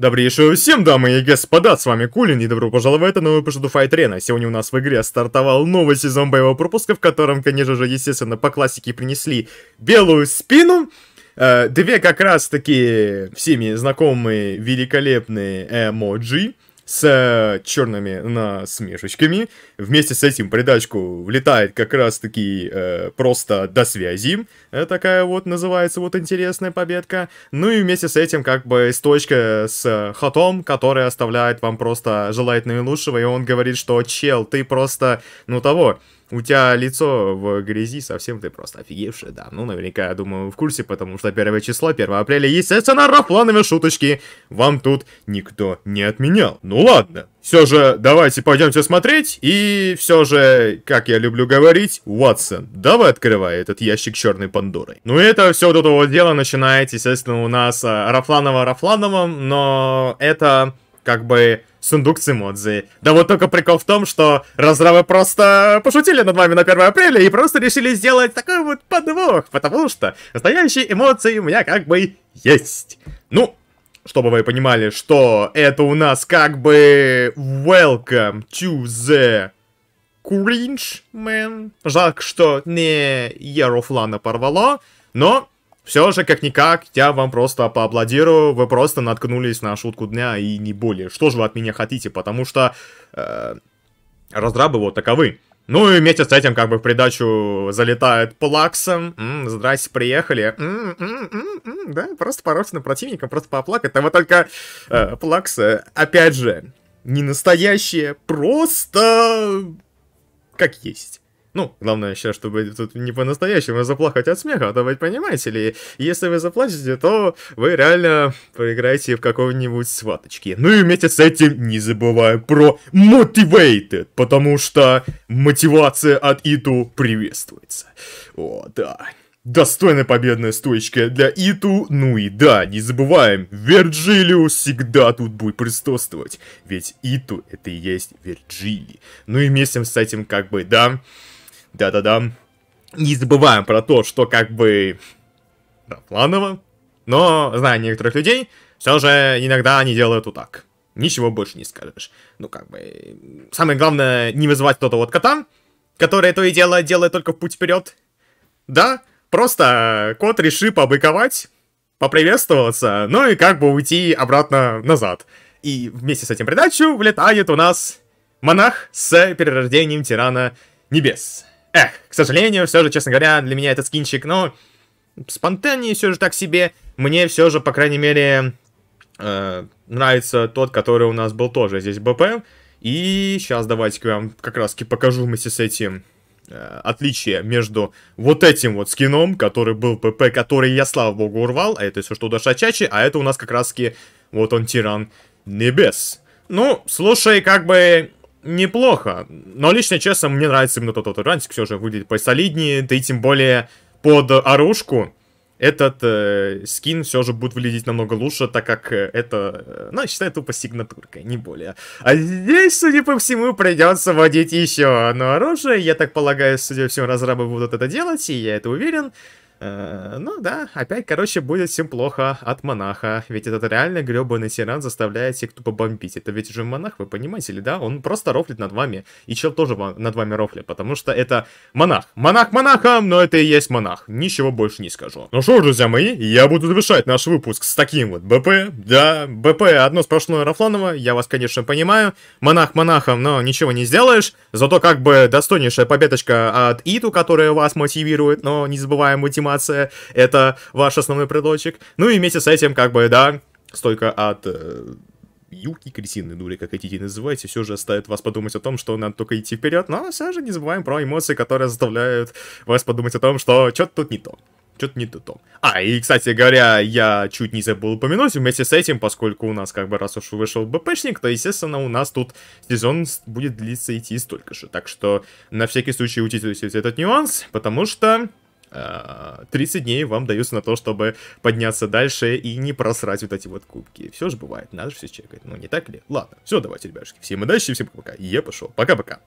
Добрейшего всем, дамы и господа, с вами Кулин, и добро пожаловать на новый выпуск Fight Arena. Сегодня у нас в игре стартовал новый сезон боевого пропуска, в котором, конечно же, естественно, по классике принесли белую спину. Э, две как раз-таки всеми знакомые великолепные эмоджи с э, черными насмешечками. Вместе с этим придачку влетает как раз-таки э, просто до связи. Э, такая вот называется вот интересная победка. Ну и вместе с этим как бы с стойка с хатом, которая оставляет вам просто желать наилучшего. И он говорит, что чел, ты просто, ну того, у тебя лицо в грязи, совсем ты просто офигевший, да. Ну, наверняка, я думаю, в курсе, потому что первое число, 1 апреля, естественно, рафлановые шуточки. Вам тут никто не отменял. Ну ладно, все же давайте пойдемте смотреть. И все же, как я люблю говорить, Уотсон, давай открывай этот ящик черной Пандоры. Ну это все до того дело начинается, естественно, у нас Рафланова-Рафланова, э, но это как бы сундук с эмодзи. Да вот только прикол в том, что разрабы просто пошутили над вами на 1 апреля и просто решили сделать такой вот подвох, потому что настоящие эмоции у меня как бы есть. Ну, чтобы вы понимали, что это у нас как бы welcome to the cringe, man. Жалко, что не Ярофлана порвало, но все же, как-никак, я вам просто поаплодирую, вы просто наткнулись на шутку дня и не более. Что же вы от меня хотите, потому что э, раздрабы вот таковы. Ну и вместе с этим, как бы, в придачу залетает плаксом. здрасте, приехали. М-м-м-м-м, да, просто порваться на противника, просто поплакать. Там вот только э, плаксы, опять же, не настоящие, просто как есть. Ну, главное еще, чтобы тут не по-настоящему заплакать от смеха, а то вы понимаете ли, если вы заплачете, то вы реально поиграете в какого-нибудь сваточки. Ну и вместе с этим не забываем про motivated, потому что мотивация от Иту приветствуется. О, да. Достойная победная стоечка для Иту, ну и да, не забываем, Вирджилию всегда тут будет присутствовать, ведь Иту это и есть Вирджилий. Ну и вместе с этим как бы, да, да-да-да. Не забываем про то, что как бы... Да, планово. Но, зная некоторых людей, все же иногда они делают вот так. Ничего больше не скажешь. Ну, как бы... Самое главное, не вызывать кто-то вот кота, который то и дело делает только в путь вперед. Да, просто кот реши побыковать, поприветствоваться, ну и как бы уйти обратно назад. И вместе с этим придачу влетает у нас монах с перерождением тирана небес. Эх, к сожалению, все же, честно говоря, для меня этот скинчик, ну, спонтаннее все же так себе. Мне все же, по крайней мере, э, нравится тот, который у нас был тоже здесь БП. И сейчас давайте-ка вам как раз-таки покажу вместе с этим э, отличие между вот этим вот скином, который был ПП, который я, слава богу, урвал, а это все что-то шачачи, а это у нас как раз-таки вот он тиран небес. Ну, слушай, как бы неплохо. Но лично, честно, мне нравится именно тот, тот Рантик все же выглядит посолиднее, да и тем более под оружку этот э, скин все же будет выглядеть намного лучше, так как э, это, э, ну, считай, тупо сигнатуркой, не более. А здесь, судя по всему, придется вводить еще одно оружие. Я так полагаю, судя по всему, разрабы будут это делать, и я это уверен. Э, ну да, опять, короче, будет всем плохо от монаха. Ведь этот реально гребаный тиран заставляет всех тупо бомбить. Это ведь уже монах, вы понимаете ли, да? Он просто рофлит над вами. И чел тоже над вами рофлит, потому что это монах. Монах монахом, но это и есть монах. Ничего больше не скажу. Ну что ж, друзья мои, я буду завершать наш выпуск с таким вот БП. Да, БП одно сплошное Рафланова, я вас, конечно, понимаю. Монах монахом, но ничего не сделаешь. Зато как бы достойнейшая победочка от Иту, которая вас мотивирует, но не забываем математику анимация, это ваш основной предлочек. Ну и вместе с этим, как бы, да, столько от э, юки, крысиной дури, ну как хотите называйте, все же оставит вас подумать о том, что надо только идти вперед, но все же не забываем про эмоции, которые заставляют вас подумать о том, что что-то тут не то. Что-то не то, то. А, и, кстати говоря, я чуть не забыл упомянуть, вместе с этим, поскольку у нас, как бы, раз уж вышел БПшник, то, естественно, у нас тут сезон будет длиться идти столько же. Так что, на всякий случай, учитывайте этот нюанс, потому что 30 э, дней вам даются на то, чтобы подняться дальше и не просрать вот эти вот кубки. Все же бывает, надо же все чекать. Ну, не так ли? Ладно, все, давайте, ребятушки. Всем удачи, всем пока. Я пошел. Пока-пока.